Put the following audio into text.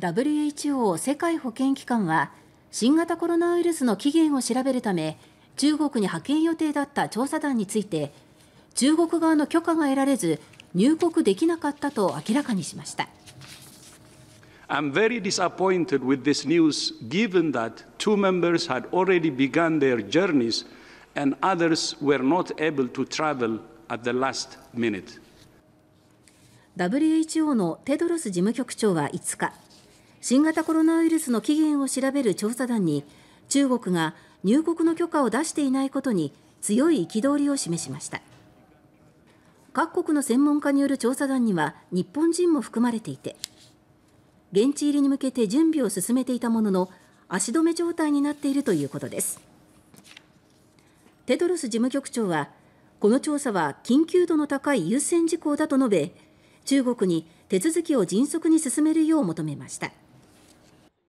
ＷＨＯ・ 世界保健機関は新型コロナウイルスの起源を調べるため中国に派遣予定だった調査団について中国側の許可が得られず入国できなかったと明らかにしました。I'm very disappointed with this news given that two members had already begun their journeys and others were not able to travel at the last minute. WHO のテドロス事務局長は5日新型コロナウイルスの起源を調べる調査団に中国が入国の許可を出していないことに強い憤りを示しました各国の専門家による調査団には日本人も含まれていて現地入りに向けて準備を進めていたものの足止め状態になっているということですテドロス事務局長はこの調査は緊急度の高い優先事項だと述べ中国に手続きを迅速に進めるよう求めました。